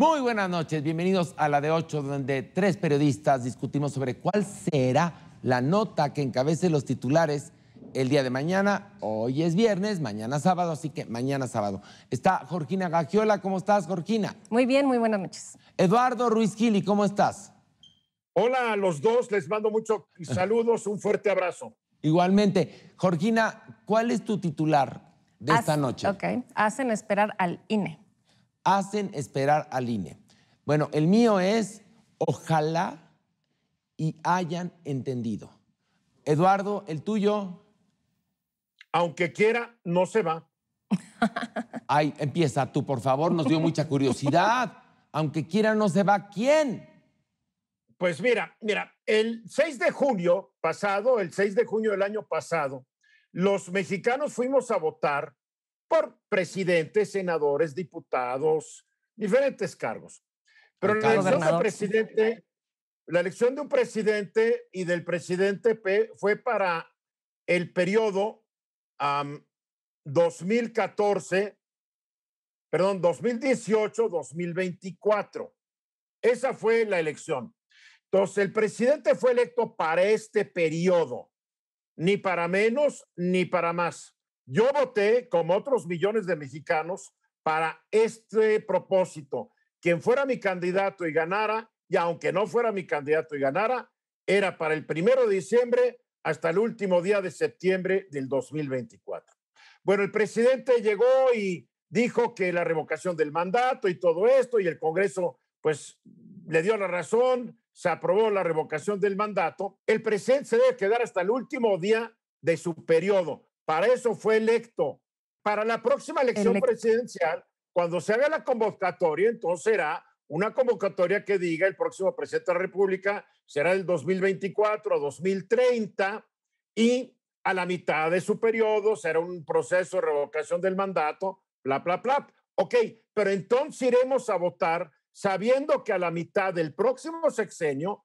Muy buenas noches, bienvenidos a la de 8, donde tres periodistas discutimos sobre cuál será la nota que encabece los titulares el día de mañana. Hoy es viernes, mañana sábado, así que mañana sábado. Está Jorgina Gagiola, ¿cómo estás, Jorgina? Muy bien, muy buenas noches. Eduardo Ruiz Gili, ¿cómo estás? Hola a los dos, les mando muchos saludos, un fuerte abrazo. Igualmente, Jorgina, ¿cuál es tu titular de esta noche? Ok, hacen esperar al INE hacen esperar al INE. Bueno, el mío es ojalá y hayan entendido. Eduardo, el tuyo. Aunque quiera, no se va. Ay, empieza tú, por favor, nos dio mucha curiosidad. Aunque quiera, no se va. ¿Quién? Pues mira, mira, el 6 de junio pasado, el 6 de junio del año pasado, los mexicanos fuimos a votar por presidentes, senadores, diputados, diferentes cargos. Pero la elección, de presidente, la un presidente y del presidente P fue para el periodo 2014, perdón, 2018-2024. Esa fue la elección. Entonces, el presidente fue electo para este periodo, ni para menos ni para más. Yo voté, como otros millones de mexicanos, para este propósito. Quien fuera mi candidato y ganara, y aunque no fuera mi candidato y ganara, era para el primero de diciembre hasta el último día de septiembre del 2024. Bueno, el presidente llegó y dijo que la revocación del mandato y todo esto, y el Congreso, pues, le dio la razón, se aprobó la revocación del mandato. El presidente se debe quedar hasta el último día de su periodo. Para eso fue electo. Para la próxima elección presidencial, cuando se haga la convocatoria, entonces será una convocatoria que diga el próximo presidente de la República será el 2024 a 2030 y a la mitad de su periodo será un proceso de revocación del mandato, bla, bla, bla. Ok, pero entonces iremos a votar sabiendo que a la mitad del próximo sexenio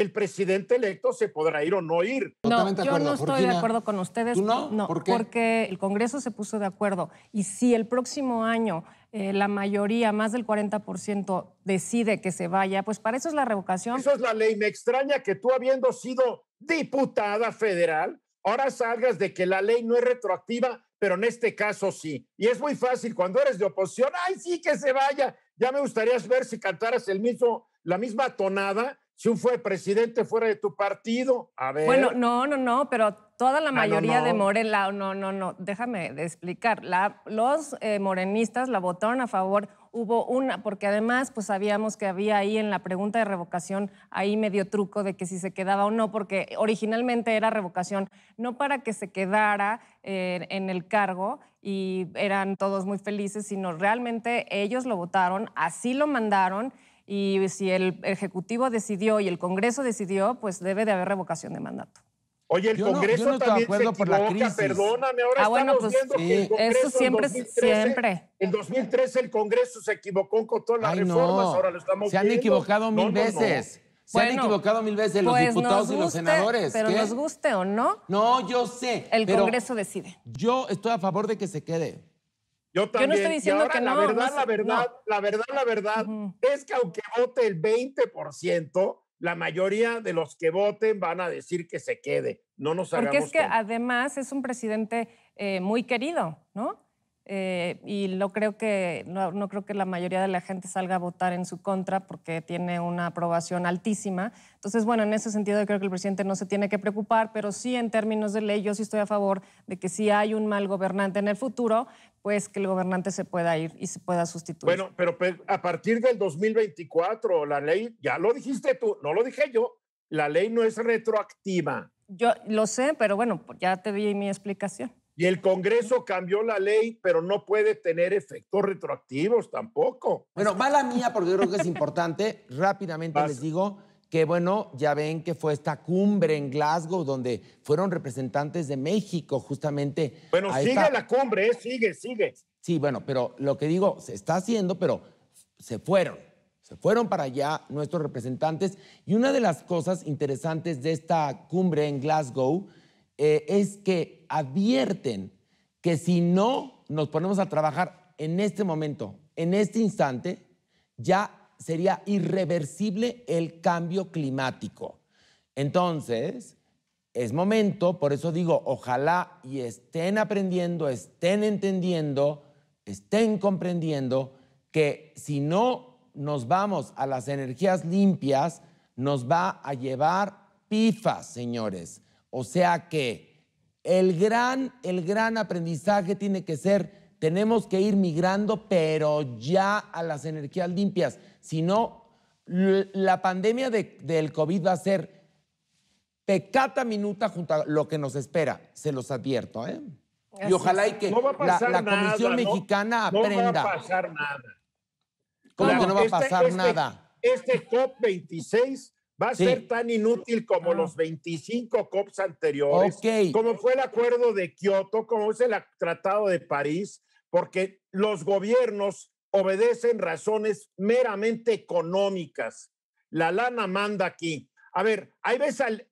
el presidente electo se podrá ir o no ir. No, yo no estoy de acuerdo con ustedes. no? no Porque el Congreso se puso de acuerdo. Y si el próximo año eh, la mayoría, más del 40%, decide que se vaya, pues para eso es la revocación. Eso es la ley. Me extraña que tú, habiendo sido diputada federal, ahora salgas de que la ley no es retroactiva, pero en este caso sí. Y es muy fácil cuando eres de oposición, ay, sí que se vaya. Ya me gustaría ver si cantaras el mismo, la misma tonada si un fue presidente fuera de tu partido. A ver. Bueno, no, no, no, pero toda la ah, mayoría de Morena, no, no, no, déjame explicar. los eh, morenistas la votaron a favor, hubo una, porque además pues sabíamos que había ahí en la pregunta de revocación, ahí medio truco de que si se quedaba o no, porque originalmente era revocación, no para que se quedara eh, en el cargo y eran todos muy felices, sino realmente ellos lo votaron, así lo mandaron y si el Ejecutivo decidió y el Congreso decidió, pues debe de haber revocación de mandato. Oye, el Congreso no, no también se por la crisis. perdóname, ahora ah, estamos pues, viendo que el Congreso Eso siempre, en 2013, siempre. En 2013 el Congreso se equivocó con todas las reformas, ahora lo estamos se viendo. Se han equivocado mil veces. Se han equivocado mil veces los pues, diputados y los senadores. Pero nos guste o no. No, yo sé. El Congreso decide. Yo estoy a favor de que se quede. Yo también. Yo diciendo ahora, la, verdad, la verdad, la verdad, la verdad, es que aunque vote el 20%, la mayoría de los que voten van a decir que se quede. No nos Porque es que además es un presidente eh, muy querido, ¿no? Eh, y no creo, que, no, creo que la mayoría de la gente salga a votar en su contra porque tiene una aprobación altísima. Entonces, bueno, en ese sentido yo creo que el presidente no se tiene que preocupar, pero sí en términos de ley yo sí estoy a favor de que si hay un mal gobernante en el futuro, pues que el gobernante se pueda ir y se pueda sustituir. Bueno, pero a partir del 2024 la ley, ya lo dijiste tú, no lo dije yo, la ley no es retroactiva. Yo lo sé, pero bueno, ya te di mi explicación. Y el Congreso cambió la ley, pero no puede tener efectos retroactivos tampoco. Bueno, mala mía, porque yo creo que es importante. Rápidamente les digo que, bueno, ya ven que fue esta cumbre en Glasgow donde fueron representantes de México, justamente. Bueno, sigue la cumbre, ¿eh? sigue, sigue. Sí, bueno, pero lo que digo, se está haciendo, pero se fueron. Se fueron para allá nuestros representantes. Y una de las cosas interesantes de esta cumbre en Glasgow eh, es que advierten que si no nos ponemos a trabajar en este momento, en este instante, ya sería irreversible el cambio climático. Entonces, es momento, por eso digo, ojalá y estén aprendiendo, estén entendiendo, estén comprendiendo que si no nos vamos a las energías limpias, nos va a llevar pifas, señores. O sea que el gran, el gran aprendizaje tiene que ser, tenemos que ir migrando, pero ya a las energías limpias. Si no, la pandemia del COVID va a ser pecata minuta junto a lo que nos espera, se los advierto. ¿eh? Y ojalá y que la, Comisión Mexicana aprenda. No va a pasar nada. ¿Cómo que no va a este, pasar este nada? este COP26 va a ser tan inútil como los 25 COPs anteriores, como fue el acuerdo de Kioto, como es el Tratado de París, porque los gobiernos obedecen razones meramente económicas. La lana manda aquí. A ver, ahí ves al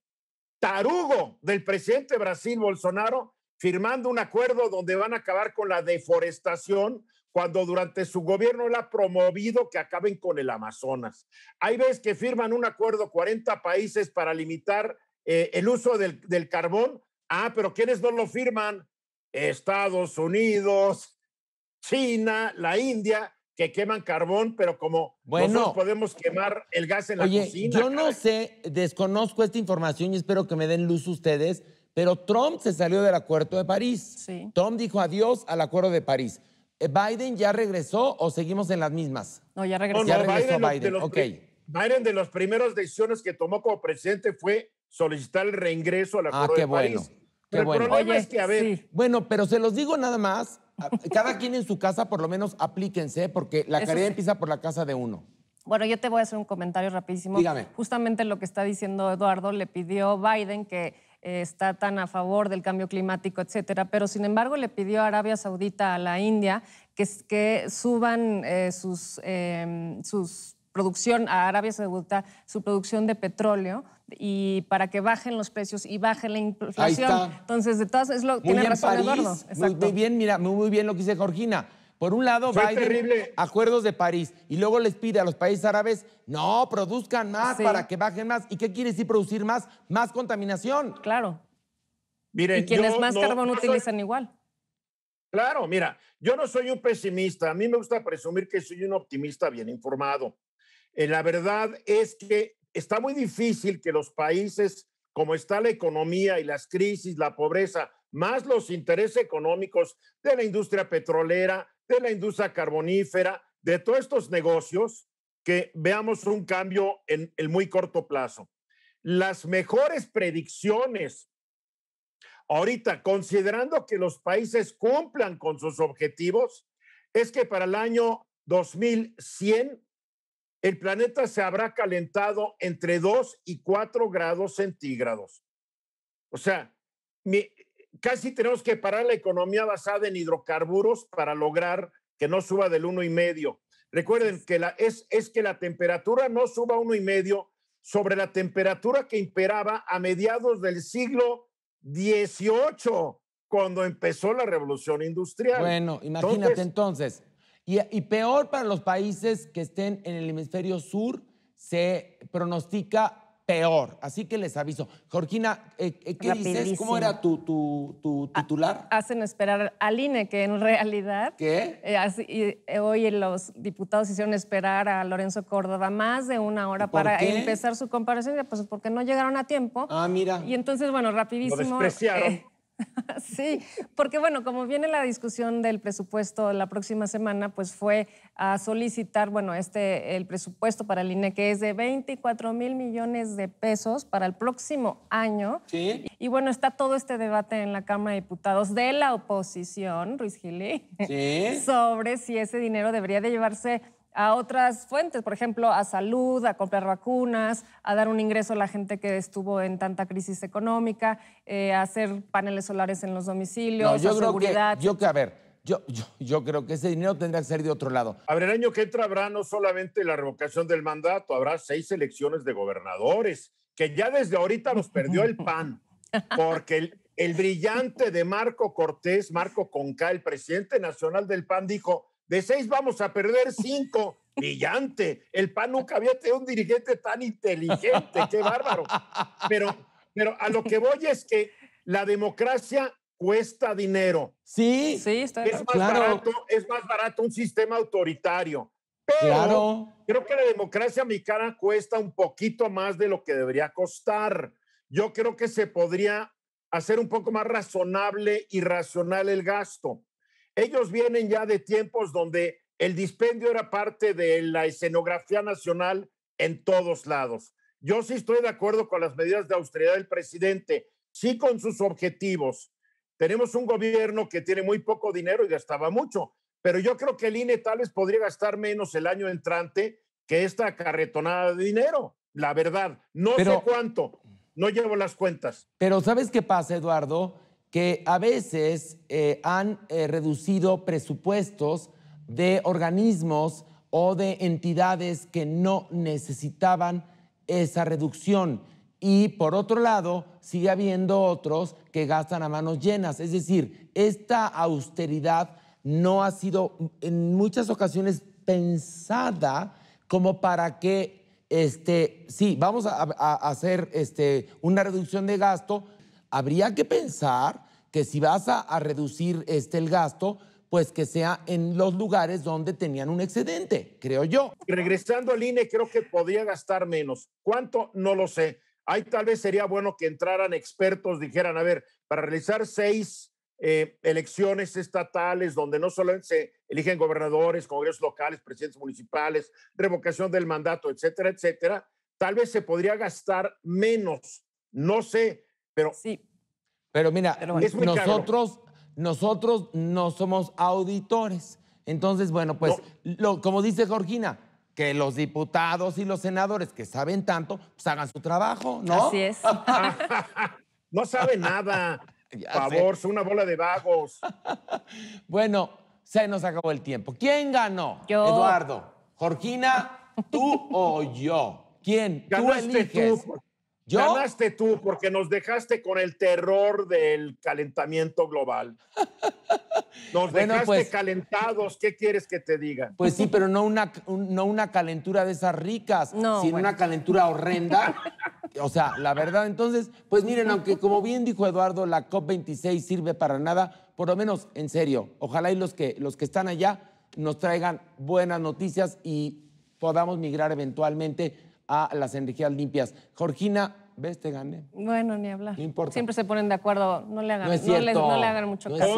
tarugo del presidente de Brasil, Bolsonaro, firmando un acuerdo donde van a acabar con la deforestación, cuando durante su gobierno le ha promovido que acaben con el Amazonas. Hay veces que firman un acuerdo 40 países para limitar eh, el uso del, del, carbón. Ah, pero ¿quiénes no lo firman? Estados Unidos, China, la India, que queman carbón, pero como nosotros podemos quemar el gas en la cocina. Yo no sé, desconozco esta información y espero que me den luz ustedes, pero Trump se salió del Acuerdo de París. Sí. Trump dijo adiós al Acuerdo de París. ¿Biden ya regresó o seguimos en las mismas? No, ya oh, regresó. regresó Biden. Biden. De las primeras decisiones que tomó como presidente fue solicitar el reingreso a la ah, qué bueno, Qué el bueno. problema es que, a ver. Bueno, pero se los digo nada más. Cada quien en su casa, por lo menos aplíquense, porque la carrera empieza por la casa de uno. Bueno, yo te voy a hacer un comentario rapidísimo. Dígame. Justamente lo que está diciendo Eduardo, le pidió Biden que eh, está tan a favor del cambio climático, etcétera. Pero sin embargo le pidió a Arabia Saudita, a la India, que, que suban eh, sus, em, sus producción a Arabia Saudita, su producción de petróleo y para que bajen los precios y baje la inflación. Entonces, de todas es lo tiene razón Eduardo. Muy, bien, mira, muy, muy bien lo que dice Georgina. Por un lado, va Biden, acuerdos de París, y luego les pide a los países árabes, no, produzcan más para que bajen más. ¿Y qué quiere decir producir más? Más contaminación. Claro. Miren, y quienes más carbón utilizan igual. Claro, mira, yo no soy un pesimista, a mí me gusta presumir que soy un optimista bien informado. Eh, la verdad es que está muy difícil que los países, como está la economía y las crisis, la pobreza, más los intereses económicos de la industria petrolera, de la industria carbonífera, de todos estos negocios, que veamos un cambio en el muy corto plazo. Las mejores predicciones ahorita, considerando que los países cumplan con sus objetivos, es que para el año 2100 el planeta se habrá calentado entre 2 y 4 grados centígrados. O sea, mi, casi tenemos que parar la economía basada en hidrocarburos para lograr que no suba del uno y medio. Recuerden que es, que la temperatura no suba uno y medio sobre la temperatura que imperaba a mediados del siglo XVIII, cuando empezó la revolución industrial. Bueno, imagínate entonces. y peor para los países que estén en el hemisferio sur, se pronostica peor. Así que les aviso. Jorgina, eh, eh, ¿qué dices? ¿Cómo era tu, tu, ah, titular? hacen esperar al INE, que en realidad. ¿Qué? y, eh, hoy los diputados hicieron esperar a Lorenzo Córdoba más de una hora para empezar su comparación, pues porque no llegaron a tiempo. Ah, mira. Y entonces, bueno, rapidísimo. Sí, porque bueno, como viene la discusión del presupuesto la próxima semana, pues fue a solicitar, bueno, este, el presupuesto para el INE, que es de 24 mil millones de pesos para el próximo año. Sí. Y bueno, está todo este debate en la Cámara de Diputados de la oposición, Ruiz Gili, sobre si ese dinero debería de llevarse a otras fuentes, por ejemplo, a salud, a comprar vacunas, a dar un ingreso a la gente que estuvo en tanta crisis económica, eh, a hacer paneles solares en los domicilios, yo creo seguridad. Que, yo a ver, yo, yo, creo que ese dinero tendría que ser de otro lado. A ver, el año que entra habrá no solamente la revocación del mandato, habrá seis elecciones de gobernadores, que ya desde ahorita nos perdió el PAN porque el, brillante de Marco Cortés, Marco Conca, el presidente nacional del PAN, dijo, de seis vamos a perder cinco. Brillante. El PAN nunca había tenido un dirigente tan inteligente. Qué bárbaro. Pero, pero a lo que voy es que la democracia cuesta dinero. Sí, sí, es más barato, es más barato un sistema autoritario. Pero creo que la democracia cara cuesta un poquito más de lo que debería costar yo creo que se podría hacer un poco más razonable y racional el gasto. Ellos vienen ya de tiempos donde el dispendio era parte de la escenografía nacional en todos lados. Yo sí estoy de acuerdo con las medidas de austeridad del presidente, sí con sus objetivos. Tenemos un gobierno que tiene muy poco dinero y gastaba mucho, pero yo creo que el INE tal vez podría gastar menos el año entrante que esta carretonada de dinero. La verdad, no sé cuánto, no llevo las cuentas. Pero ¿sabes qué pasa, Eduardo? Que a veces eh, han eh, reducido presupuestos de organismos o de entidades que no necesitaban esa reducción. Y por otro lado, sigue habiendo otros que gastan a manos llenas. Es decir, esta austeridad no ha sido en muchas ocasiones pensada como para que este, sí, vamos a, hacer este, una reducción de gasto, habría que pensar que si vas a, reducir este, el gasto, pues que sea en los lugares donde tenían un excedente, creo yo. Regresando al INE, creo que podría gastar menos. ¿Cuánto? No lo sé. Ahí tal vez sería bueno que entraran expertos, dijeran, a ver, para realizar seis eh, elecciones estatales donde no solamente se eligen gobernadores, congresos locales, presidentes municipales, revocación del mandato, etcétera, etcétera, tal vez se podría gastar menos. No sé, pero... Sí. Pero mira, nosotros, nosotros no somos auditores. Entonces, bueno, pues como dice Georgina, que los diputados y los senadores que saben tanto, pues hagan su trabajo, ¿no? Así es. no sabe nada. Por favor, soy una bola de vagos. bueno, se nos acabó el tiempo. ¿Quién ganó? Eduardo. Jorgina, tú o yo. ¿Quién? Ganaste tú eliges. ¿Yo? Ganaste tú porque nos dejaste con el terror del calentamiento global. Nos dejaste pues- calentados, ¿qué quieres que te diga? Pues sí, pero no una, no una calentura de esas ricas, sino una calentura horrenda O sea, la verdad, entonces, pues miren, aunque como bien dijo Eduardo, la COP26 sirve para nada, por lo menos en serio, ojalá y los que, los que están allá nos traigan buenas noticias y podamos migrar eventualmente a las energías limpias. Jorgina, ¿ves? Te gané. Bueno, ni hablar. importa. Siempre se ponen de acuerdo, no le hagan, no hagan mucho caso.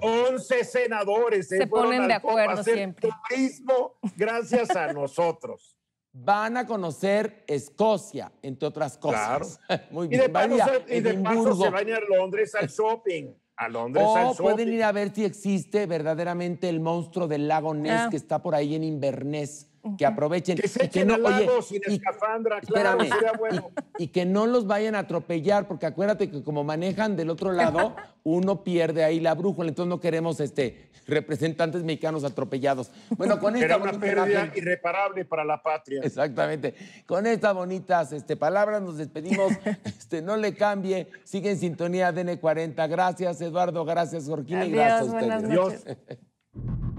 11, senadores eh, se, ponen de acuerdo siempre. Turismo gracias a nosotros van a conocer Escocia, entre otras cosas. Muy bien. Y de paso, se van a ir a Londres al shopping. A Londres o oh, al shopping. pueden ir a ver si existe verdaderamente el monstruo del lago Ness ah. que está por ahí en Inverness que aprovechen. y que no, los vayan a atropellar, porque acuérdate que como manejan del otro lado, uno pierde ahí la brújula, entonces no queremos este, representantes mexicanos atropellados. Bueno, con Era una pérdida irreparable para la patria. Exactamente. Con estas bonitas este, palabras nos despedimos. Este, no le cambie, sigue en sintonía DN40. Gracias, Eduardo, gracias, Jorge y gracias a ustedes. Adiós.